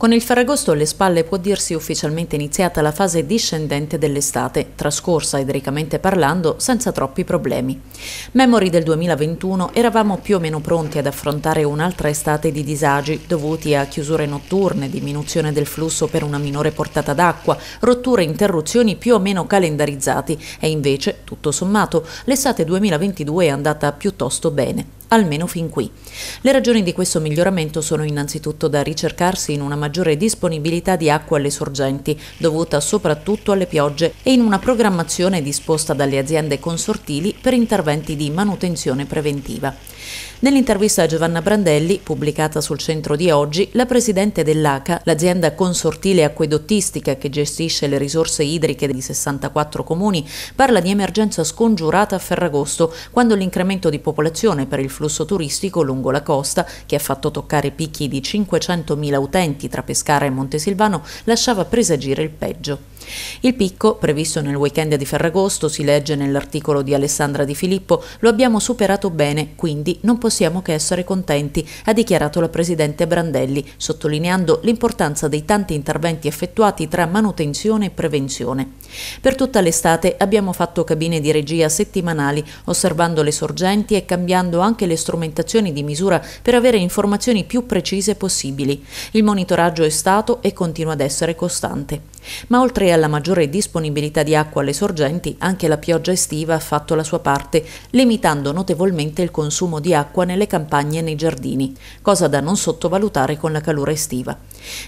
Con il Ferragosto alle spalle può dirsi ufficialmente iniziata la fase discendente dell'estate, trascorsa idricamente parlando senza troppi problemi. Memori del 2021 eravamo più o meno pronti ad affrontare un'altra estate di disagi dovuti a chiusure notturne, diminuzione del flusso per una minore portata d'acqua, rotture e interruzioni più o meno calendarizzati e invece, tutto sommato, l'estate 2022 è andata piuttosto bene almeno fin qui. Le ragioni di questo miglioramento sono innanzitutto da ricercarsi in una maggiore disponibilità di acqua alle sorgenti, dovuta soprattutto alle piogge, e in una programmazione disposta dalle aziende consortili per interventi di manutenzione preventiva. Nell'intervista a Giovanna Brandelli, pubblicata sul centro di oggi, la presidente dell'ACA, l'azienda consortile acquedottistica che gestisce le risorse idriche di 64 comuni, parla di emergenza scongiurata a Ferragosto, quando l'incremento di popolazione per il flusso turistico lungo la costa, che ha fatto toccare picchi di 500.000 utenti tra Pescara e Montesilvano, lasciava presagire il peggio. Il picco, previsto nel weekend di Ferragosto, si legge nell'articolo di Alessandra Di Filippo, lo abbiamo superato bene, quindi non possiamo che essere contenti, ha dichiarato la Presidente Brandelli, sottolineando l'importanza dei tanti interventi effettuati tra manutenzione e prevenzione. Per tutta l'estate abbiamo fatto cabine di regia settimanali, osservando le sorgenti e cambiando anche le strumentazioni di misura per avere informazioni più precise possibili. Il monitoraggio è stato e continua ad essere costante. Ma oltre alla maggiore disponibilità di acqua alle sorgenti, anche la pioggia estiva ha fatto la sua parte, limitando notevolmente il consumo di acqua nelle campagne e nei giardini, cosa da non sottovalutare con la calura estiva.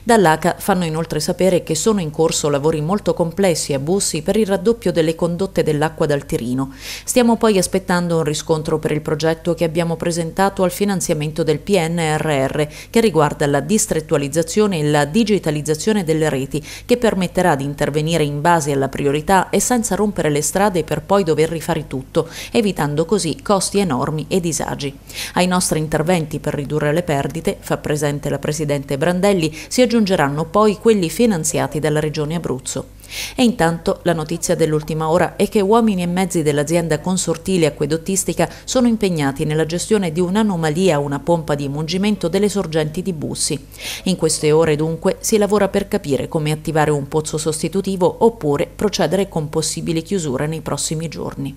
Dall'ACA fanno inoltre sapere che sono in corso lavori molto complessi a Bussi per il raddoppio delle condotte dell'acqua dal Tirino. Stiamo poi aspettando un riscontro per il progetto che abbiamo presentato al finanziamento del PNRR, che riguarda la distrettualizzazione e la digitalizzazione delle reti, che permette permetterà di intervenire in base alla priorità e senza rompere le strade per poi dover rifare tutto, evitando così costi enormi e disagi. Ai nostri interventi per ridurre le perdite, fa presente la Presidente Brandelli, si aggiungeranno poi quelli finanziati dalla Regione Abruzzo. E intanto la notizia dell'ultima ora è che uomini e mezzi dell'azienda consortile acquedottistica sono impegnati nella gestione di un'anomalia una pompa di mungimento delle sorgenti di Bussi. In queste ore dunque si lavora per capire come attivare un pozzo sostitutivo oppure procedere con possibili chiusure nei prossimi giorni.